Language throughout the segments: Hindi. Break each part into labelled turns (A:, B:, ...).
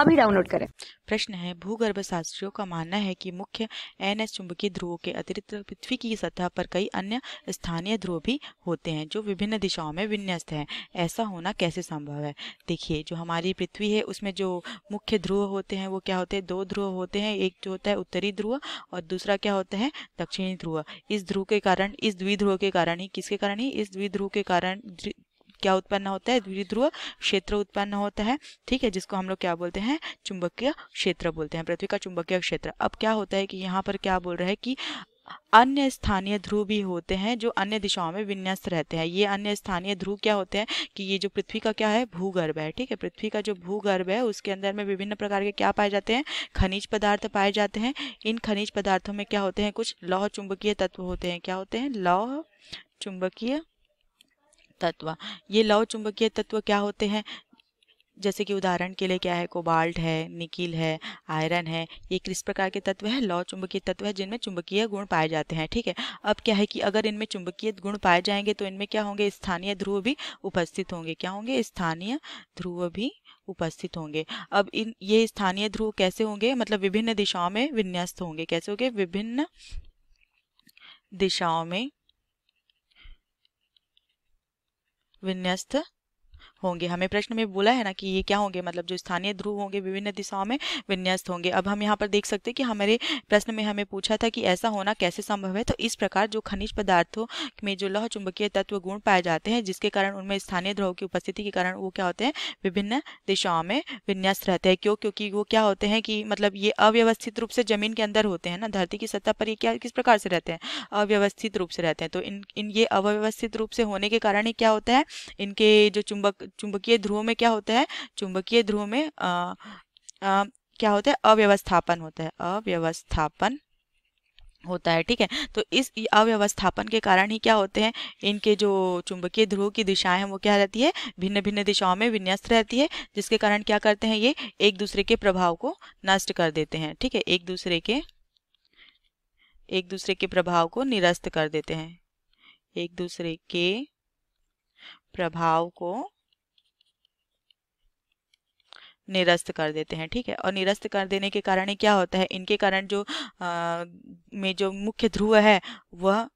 A: अभी डाउनलोड करें
B: प्रश्न है भूगर्भ शास्त्रियों का मानना है कि मुख्य एन एस चुंबकीय ध्रुवों के अतिरिक्त पृथ्वी की सतह पर कई अन्य स्थानीय ध्रुव भी होते हैं जो विभिन्न दिशाओं में विन्यस्त हैं ऐसा होना कैसे संभव है देखिए जो हमारी पृथ्वी है उसमें जो मुख्य ध्रुव होते हैं वो क्या होते हैं दो ध्रुव होते हैं एक जो होता है उत्तरी ध्रुव और दूसरा क्या होता है दक्षिणी ध्रुव इस ध्रुव के कारण इस द्विध्रुव के कारण ही किसके कारण ही इस द्विध्रुव के कारण क्या उत्पन्न होता है द्विध्रुव क्षेत्र उत्पन्न होता है ठीक है जिसको हम लोग क्या बोलते हैं चुंबकीय क्षेत्र बोलते हैं पृथ्वी का चुंबकीय क्षेत्र अब क्या होता है कि यहाँ पर क्या बोल रहा है कि अन्य स्थानीय ध्रुव भी होते हैं जो अन्य दिशाओं में विन्यस्त रहते हैं ये अन्य स्थानीय ध्रुव क्या होते हैं कि ये जो पृथ्वी का क्या है भूगर्भ है ठीक है पृथ्वी का जो भूगर्भ है उसके अंदर में विभिन्न प्रकार के क्या पाए जाते हैं खनिज पदार्थ पाए जाते हैं इन खनिज पदार्थों में क्या होते हैं कुछ लौह चुंबकीय तत्व होते हैं क्या होते हैं लौह चुंबकीय तत्व ये लव चुंबकीय तत्व क्या होते हैं जैसे कि उदाहरण के लिए क्या है कोबाल्ट है निकिल है आयरन है ये किस प्रकार के तत्व है लौ चुंबकीय तत्व है जिनमें चुंबकीय गुण पाए जाते हैं ठीक है अब क्या है कि अगर इनमें चुंबकीय गुण पाए जाएंगे तो इनमें क्या होंगे स्थानीय ध्रुव भी उपस्थित होंगे क्या होंगे स्थानीय ध्रुव भी उपस्थित होंगे अब इन ये स्थानीय ध्रुव कैसे होंगे मतलब विभिन्न दिशाओं में विन्यस्त होंगे कैसे होंगे विभिन्न दिशाओं में विन्यस्त होंगे हमें प्रश्न में बोला है ना कि ये क्या होंगे मतलब जो स्थानीय ध्रुव होंगे विभिन्न दिशाओं में विन्यस्त होंगे अब हम यहाँ पर देख सकते हैं कि हमारे प्रश्न में हमें पूछा था कि ऐसा होना कैसे संभव है तो इस प्रकार जो खनिज पदार्थों में जो लौह चुंबकीय तत्व गुण पाए जाते हैं जिसके कारण उनमें स्थानीय ध्रुव की उपस्थिति के कारण वो क्या होते हैं विभिन्न दिशाओं में विन्यस्त रहते हैं क्यों क्योंकि वो क्या होते हैं कि मतलब ये अव्यवस्थित रूप से जमीन के अंदर होते हैं ना धरती की सतह पर ये क्या किस प्रकार से रहते हैं अव्यवस्थित रूप से रहते हैं तो इन इन ये अव्यवस्थित रूप से होने के कारण ही क्या होता है इनके जो चुंबक चुंबकीय ध्रुव में क्या होता है चुंबकीय ध्रुव में आ, आ, क्या होता है अव्यवस्थापन होता है अव्यवस्थापन होता है ठीक है तो इस अव्यवस्थापन के कारण ही क्या होते हैं इनके जो चुंबकीय ध्रुव की दिशाएं हैं वो क्या रहती है भिन्न भिन्न दिशाओं में विन्यस्त रहती है जिसके कारण क्या करते हैं ये एक दूसरे के प्रभाव को नष्ट कर देते हैं ठीक है एक दूसरे के एक दूसरे के प्रभाव को निरस्त कर देते हैं एक दूसरे के प्रभाव को निरस्त कर देते हैं ठीक है और निरस्त कर देने के कारण क्या होता है इनके कारण जो आ, में जो मुख्य ध्रुव है वह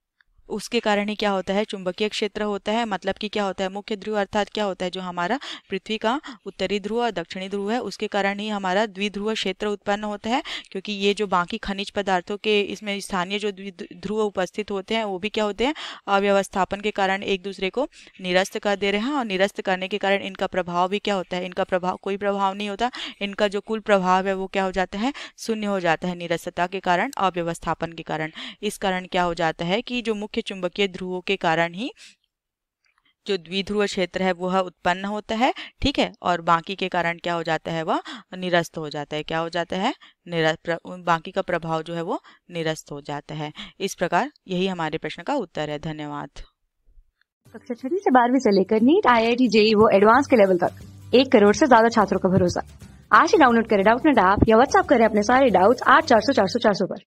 B: उसके कारण ही क्या होता है चुंबकीय क्षेत्र होता है मतलब कि क्या होता है मुख्य ध्रुव अर्थात क्या होता है जो हमारा पृथ्वी का उत्तरी ध्रुव और दक्षिणी ध्रुव है उसके कारण ही हमारा द्विध्रुव क्षेत्र उत्पन्न होता है क्योंकि ये जो बाकी खनिज पदार्थों के इसमें स्थानीय जो ध्रुव उपस्थित होते हैं वो भी क्या होते हैं अव्यवस्थापन के कारण एक दूसरे को निरस्त कर दे रहे हैं और निरस्त करने के कारण इनका प्रभाव भी क्या होता है इनका प्रभाव कोई प्रभाव नहीं होता इनका जो कुल प्रभाव है वो क्या हो जाता है शून्य हो जाता है निरस्तता के कारण अव्यवस्थापन के कारण इस कारण क्या हो जाता है कि जो मुख्य मुख्य चुंबकीय ध्रुवों के कारण ही जो द्विध्रुव क्षेत्र है वह उत्पन्न होता है ठीक है और बाकी के कारण क्या हो जाता है वह निरस्त हो जाता है क्या हो जाता है निरस्त बाकी का प्रभाव जो है वो निरस्त हो जाता है इस प्रकार यही हमारे प्रश्न का उत्तर है धन्यवाद
A: कक्षा छठी से बारहवीं से लेकर NEET I I T JEE वो एडवांस के लेवल तक एक करोड़ ऐसी ज्यादा छात्रों का भरोसा आज ही डाउनलोड करें डाउट नेट ऐप या व्हाट्सअप करें अपने सारे डाउट आठ चार सौ चार सौ चार सौ पर